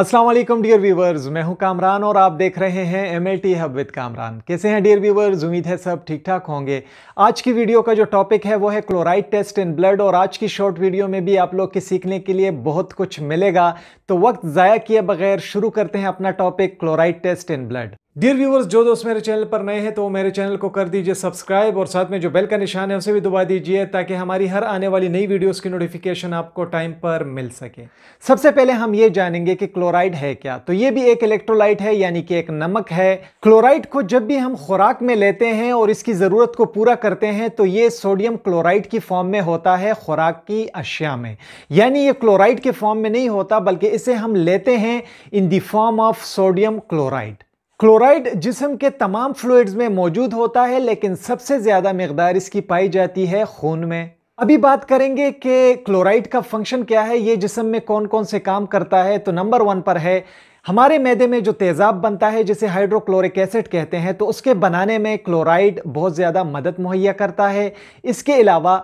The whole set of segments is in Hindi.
अस्सलाम वालेकुम डियर व्यूवर्स मैं हूं कामरान और आप देख रहे हैं M L T hub with Kamran कैसे हैं डियर व्यूवर्स उम्मीद है सब ठीक ठाक होंगे आज की वीडियो का जो टॉपिक है वो है क्लोराइड टेस्ट इन ब्लड और आज की शॉर्ट वीडियो में भी आप लोग के सीखने के लिए बहुत कुछ मिलेगा तो वक्त ज़ाया किए बगैर शुरू करते हैं अपना topic chloride test in blood dear viewers जो दोस्त मेरे चैनल पर नए हैं तो मेरे चैनल को कर दीजिए सब्सक्राइब और साथ में जो बेल का निशान है उसे भी दबा दीजिए ताकि हमारी हर आने वाली नई वीडियोस की नोटिफिकेशन आपको टाइम पर मिल सके सबसे पहले हम ये जानेंगे कि क्लोराइड है क्या तो ये भी एक इलेक्ट्रोलाइट है यानी कि एक नमक है क्लोराइड को जब भी हम खुराक में लेते हैं और इसकी ज़रूरत को पूरा करते हैं तो ये सोडियम क्लोराइड की फॉर्म में होता है खुराक की अशिया में यानी ये क्लोराइड के फॉर्म में नहीं होता बल्कि इसे हम लेते हैं in the form of sodium chloride chloride जिसम के तमाम फ्लूड्स में मौजूद होता है लेकिन सबसे ज़्यादा मकदार इसकी पाई जाती है खून में अभी बात करेंगे कि क्लोराइड का फंक्शन क्या है ये जिसम में कौन कौन से काम करता है तो नंबर वन पर है हमारे मैदे में जो तेज़ाब बनता है जिसे हाइड्रोक्लोरिक एसिड कहते हैं तो उसके बनाने में क्लोराइड बहुत ज़्यादा मदद मुहैया करता है इसके अलावा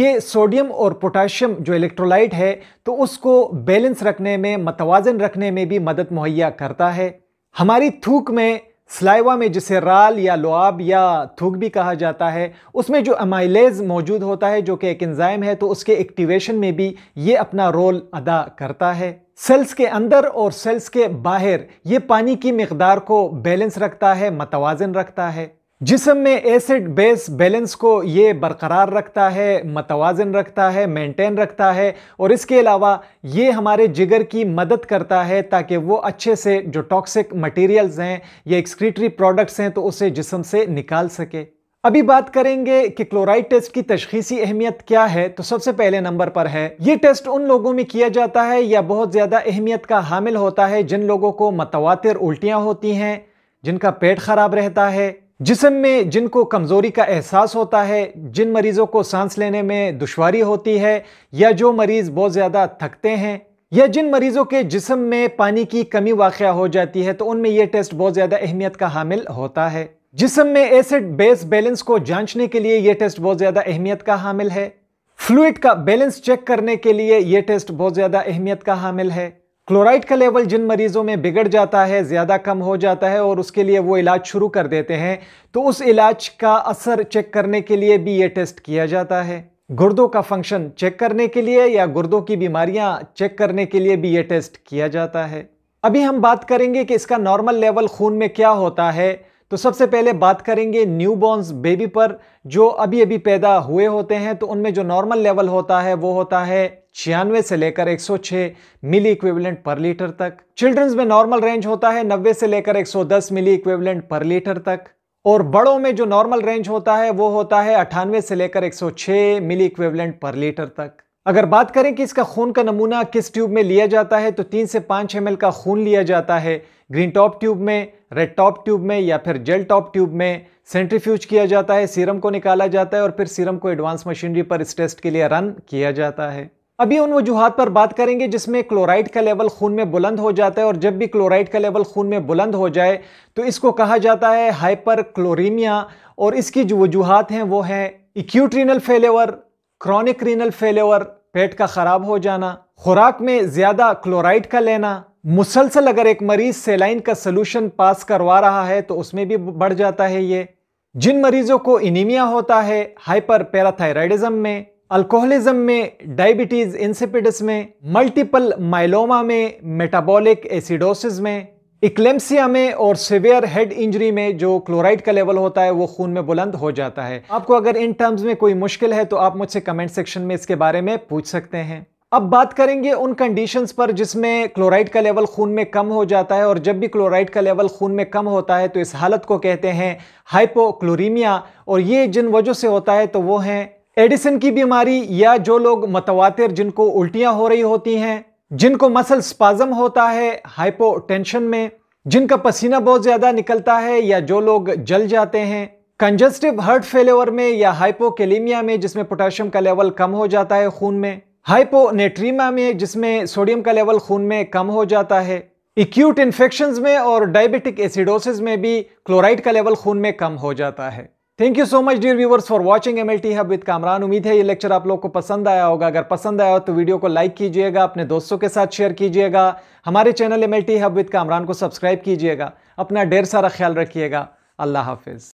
ये सोडियम और पोटाशियम जो इलेक्ट्रोलाइट है तो उसको बैलेंस रखने में मतवाजन रखने में भी मदद मुहैया करता है हमारी थूक में स्लाइवा में जिसे राल या लोआब या थूक भी कहा जाता है उसमें जो अमाइलेज मौजूद होता है जो कि एक एंजाइम है तो उसके एक्टिवेशन में भी ये अपना रोल अदा करता है सेल्स के अंदर और सेल्स के बाहर ये पानी की मकदार को बैलेंस रखता है मतवाजन रखता है जिसम में एसिड बेस बैलेंस को ये बरकरार रखता है मतवाजन रखता है मेंटेन रखता है और इसके अलावा ये हमारे जिगर की मदद करता है ताकि वो अच्छे से जो टॉक्सिक मटेरियल्स हैं या एक्सक्रीटरी प्रोडक्ट्स हैं तो उसे जिसम से निकाल सके अभी बात करेंगे कि क्लोराइड टेस्ट की तशखीसी अहमियत क्या है तो सबसे पहले नंबर पर है ये टेस्ट उन लोगों में किया जाता है या बहुत ज़्यादा अहमियत का हामिल होता है जिन लोगों को मतवातर उल्टियाँ होती हैं जिनका पेट ख़राब रहता है जिसम में जिनको कमज़ोरी का एहसास होता है जिन मरीज़ों को सांस लेने में दुशारी होती है या जो मरीज़ बहुत ज़्यादा थकते हैं या जिन मरीज़ों के जिसम में पानी की कमी वाक़ हो जाती है तो उनमें यह टेस्ट बहुत ज़्यादा अहमियत का हामिल होता है जिसम में एसिड बेस बैलेंस को जांचने के लिए यह टेस्ट बहुत ज़्यादा अहमियत का हामिल है फ्लूड का बैलेंस चेक करने के लिए यह टेस्ट बहुत ज़्यादा अहमियत का हामिल है क्लोराइड का लेवल जिन मरीजों में बिगड़ जाता है ज़्यादा कम हो जाता है और उसके लिए वो इलाज शुरू कर देते हैं तो उस इलाज का असर चेक करने के लिए भी ये टेस्ट किया जाता है गुर्दों का फंक्शन चेक करने के लिए या गुर्दों की बीमारियां चेक करने के लिए भी ये टेस्ट किया जाता है अभी हम बात करेंगे कि इसका नॉर्मल लेवल खून में क्या होता है तो सबसे पहले बात करेंगे न्यूबॉर्न्स बेबी पर जो अभी अभी पैदा हुए होते हैं तो उनमें जो नॉर्मल लेवल होता है वो होता है छियानवे से लेकर 106 मिली इक्वेबलेंट पर लीटर तक चिल्ड्रंस में नॉर्मल रेंज होता है 90 से लेकर 110 मिली इक्वेबलेंट पर लीटर तक और बड़ों में जो नॉर्मल रेंज होता है वो होता है अठानवे से लेकर 106 मिली इक्वेबलेंट पर लीटर तक अगर बात करें कि इसका खून का नमूना किस ट्यूब में लिया जाता है तो तीन से पांच एम का खून लिया जाता है ग्रीन टॉप ट्यूब में रेड टॉप ट्यूब में या फिर जेल टॉप ट्यूब में सेंट्रीफ्यूज किया जाता है सीरम को निकाला जाता है और फिर सीरम को एडवांस मशीनरी पर इस टेस्ट के लिए रन किया जाता है अभी उन वजूहत पर बात करेंगे जिसमें क्लोराइड का लेवल खून में बुलंद हो जाता है और जब भी क्लोराइड का लेवल खून में बुलंद हो जाए तो इसको कहा जाता है हाइपर क्लोरीमिया और इसकी जो वजूहत हैं वो हैं acute renal failure chronic renal failure पेट का ख़राब हो जाना खुराक में ज़्यादा क्लोराइड का लेना मुसलसल अगर एक मरीज़ सेलाइन का सोलूशन पास करवा रहा है तो उसमें भी बढ़ जाता है ये जिन मरीज़ों को इनीमिया होता है हाइपर पैराथायरइडिज़म में अल्कोहलिज्म में डायबिटीज़ इंसिपिडस में मल्टीपल माइलोमा में मेटाबॉलिक एसिडोसिस में इक्लेम्सिया में और सिवियर हेड इंजरी में जो क्लोराइड का लेवल होता है वो खून में बुलंद हो जाता है आपको अगर इन टर्म्स में कोई मुश्किल है तो आप मुझसे कमेंट सेक्शन में इसके बारे में पूछ सकते हैं अब बात करेंगे उन कंडीशंस पर जिसमें क्लोराइड का लेवल खून में कम हो जाता है और जब भी क्लोराइड का लेवल खून में कम होता है तो इस हालत को कहते हैं हाइपोक्लोरीमिया और ये जिन वजह से होता है तो वो हैं एडिसन की बीमारी या जो लोग मतवातिर जिनको उल्टियां हो रही होती हैं जिनको मसल स्पाजम होता है हाइपोटेंशन में जिनका पसीना बहुत ज़्यादा निकलता है या जो लोग जल जाते हैं कंजस्टिव हर्ट फेलोवर में या हाइपोकेलीमिया में जिसमें पोटेशियम का लेवल कम हो जाता है खून में हाइपोनेट्रीमा में जिसमें सोडियम का लेवल खून में कम हो जाता है एक्यूट इन्फेक्शन में और डायबिटिक एसिडोसिस में भी क्लोराइड का लेवल खून में कम हो जाता है thank you so much dear viewers for watching M L T hub with Kamran उम्मीद है ये लेक्चर आप लोग को पसंद आया होगा अगर पसंद आया हो तो वीडियो को लाइक कीजिएगा अपने दोस्तों के साथ शेयर कीजिएगा हमारे channel M L T hub with Kamran को सब्सक्राइब कीजिएगा अपना ढेर सारा ख्याल रखिएगा अल्लाह हाफिज़